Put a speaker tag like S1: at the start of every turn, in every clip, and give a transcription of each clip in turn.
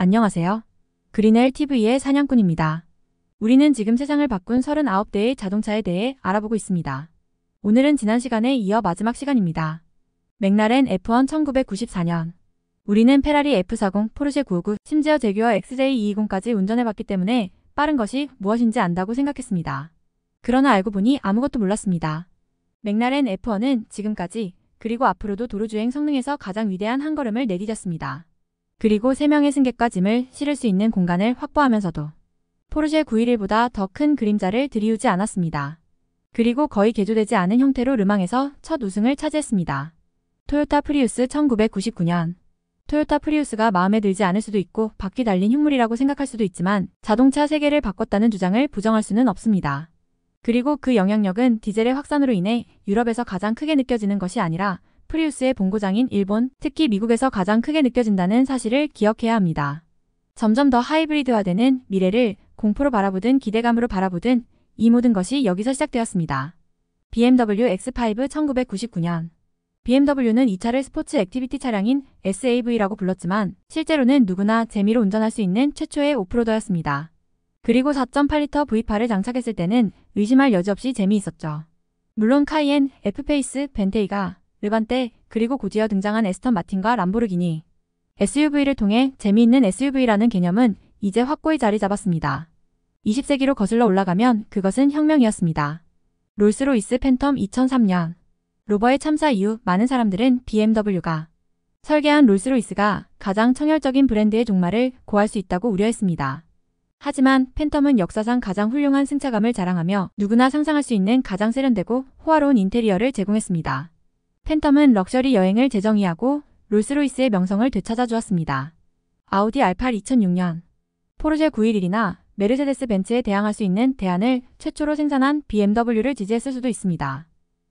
S1: 안녕하세요. 그린엘 TV의 사냥꾼입니다. 우리는 지금 세상을 바꾼 39대의 자동차에 대해 알아보고 있습니다. 오늘은 지난 시간에 이어 마지막 시간입니다. 맥라렌 F1 1994년 우리는 페라리 F40, 포르쉐 999, 심지어 제규어 XJ220까지 운전해봤기 때문에 빠른 것이 무엇인지 안다고 생각했습니다. 그러나 알고 보니 아무것도 몰랐습니다. 맥라렌 F1은 지금까지 그리고 앞으로도 도로주행 성능에서 가장 위대한 한 걸음을 내디뎠습니다. 그리고 3명의 승객과 짐을 실을 수 있는 공간을 확보하면서도 포르쉐 911보다 더 큰 그림자를 들이우지 않았습니다. 그리고 거의 개조되지 않은 형태로 르망에서 첫 우승을 차지했습니다. 토요타 프리우스 1999년 토요타 프리우스가 마음에 들지 않을 수도 있고 바퀴 달린 흉물이라고 생각할 수도 있지만 자동차 세계를 바꿨다는 주장을 부정할 수는 없습니다. 그리고 그 영향력은 디젤의 확산으로 인해 유럽에서 가장 크게 느껴지는 것이 아니라 프리우스의 본고장인 일본, 특히 미국에서 가장 크게 느껴진다는 사실을 기억해야 합니다. 점점 더 하이브리드화되는 미래를 공포로 바라보든 기대감으로 바라보든 이 모든 것이 여기서 시작되었습니다. BMW X5 1999년 BMW는 이 차를 스포츠 액티비티 차량인 SAV라고 불렀지만 실제로는 누구나 재미로 운전할 수 있는 최초의 오프로더였습니다. 그리고 4.8L V8을 장착했을 때는 의심할 여지 없이 재미있었죠. 물론 카이엔, F페이스, 벤테이가 르반떼 그리고 곧이어 등장한 에스턴 마틴과 람보르기니. SUV를 통해 재미있는 SUV라는 개념은 이제 확고히 자리 잡았습니다. 20세기로 거슬러 올라가면 그것은 혁명이었습니다. 롤스로이스 팬텀 2003년 로버의 참사 이후 많은 사람들은 BMW가 설계한 롤스로이스가 가장 청열적인 브랜드의 종말을 고할 수 있다고 우려했습니다. 하지만 팬텀은 역사상 가장 훌륭한 승차감을 자랑하며 누구나 상상할 수 있는 가장 세련되고 호화로운 인테리어를 제공했습니다. 팬텀은 럭셔리 여행을 재정의하고 롤스로이스의 명성을 되찾아 주었습니다. 아우디 R8 2006년, 포르쉐 911이나 메르세데스 벤츠에 대항할 수 있는 대안을 최초로 생산한 BMW를 지지했을 수도 있습니다.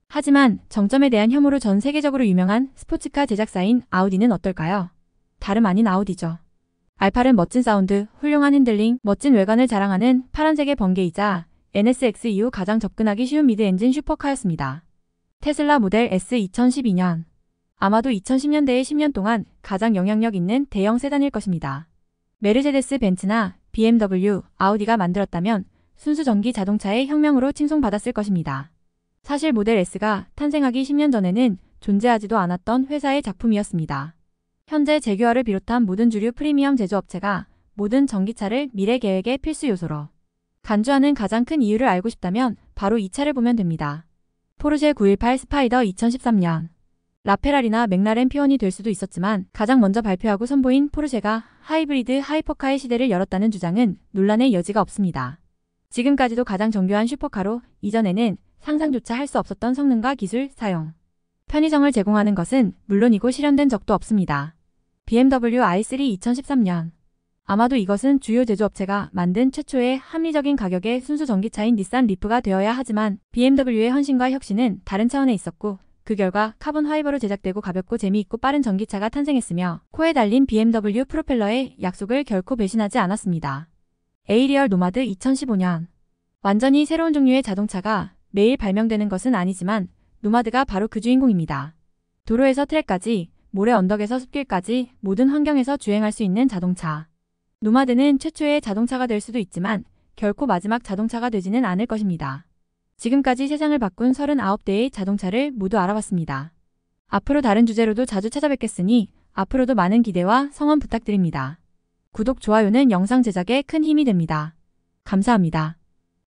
S1: 하지만 정점에 대한 혐오로 전 세계적으로 유명한 스포츠카 제작사인 아우디는 어떨까요? 다름 아닌 아우디죠. 알파는 멋진 사운드, 훌륭한 핸들링, 멋진 외관을 자랑하는 파란색의 번개이자 NSX 이후 가장 접근하기 쉬운 미드 엔진 슈퍼카였습니다. 테슬라 모델 S 2012년 아마도 2010년대의 10년 동안 가장 영향력 있는 대형 세단일 것입니다. 메르세데스 벤츠나 BMW, 아우디가 만들었다면 순수 전기 자동차의 혁명으로 칭송받았을 것입니다. 사실 모델 S가 탄생하기 10년 전에는 존재하지도 않았던 회사의 작품이었습니다. 현재 제규어를 비롯한 모든 주류 프리미엄 제조업체가 모든 전기차를 미래 계획의 필수 요소로 간주하는 가장 큰 이유를 알고 싶다면 바로 이 차를 보면 됩니다. 포르쉐 918 스파이더 2013년 라페랄이나 맥라렌 피원이 될 수도 있었지만 가장 먼저 발표하고 선보인 포르쉐가 하이브리드 하이퍼카의 시대를 열었다는 주장은 논란의 여지가 없습니다. 지금까지도 가장 정교한 슈퍼카로 이전에는 상상조차 할 수 없었던 성능과 기술, 사용, 편의성을 제공하는 것은 물론이고 실현된 적도 없습니다. BMW i3 2013년 아마도 이것은 주요 제조업체가 만든 최초의 합리적인 가격의 순수 전기차인 닛산 리프가 되어야 하지만 BMW의 헌신과 혁신은 다른 차원에 있었고 그 결과 카본 화이버로 제작되고 가볍고 재미있고 빠른 전기차가 탄생했으며 코에 달린 BMW 프로펠러의 약속을 결코 배신하지 않았습니다. 에이리얼 노마드 2015년 완전히 새로운 종류의 자동차가 매일 발명되는 것은 아니지만 노마드가 바로 그 주인공입니다. 도로에서 트랙까지, 모래 언덕에서 숲길까지 모든 환경에서 주행할 수 있는 자동차. 노마드는 최초의 자동차가 될 수도 있지만 결코 마지막 자동차가 되지는 않을 것입니다. 지금까지 세상을 바꾼 39대의 자동차를 모두 알아봤습니다. 앞으로 다른 주제로도 자주 찾아뵙겠으니 앞으로도 많은 기대와 성원 부탁드립니다. 구독, 좋아요는 영상 제작에 큰 힘이 됩니다. 감사합니다.